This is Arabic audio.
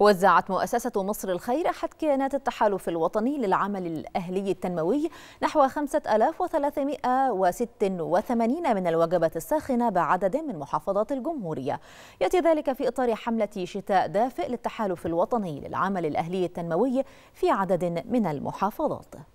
وزعت مؤسسة مصر الخير أحد كيانات التحالف الوطني للعمل الأهلي التنموي نحو 5386 من الوجبات الساخنة بعدد من محافظات الجمهورية يأتي ذلك في إطار حملة شتاء دافئ للتحالف الوطني للعمل الأهلي التنموي في عدد من المحافظات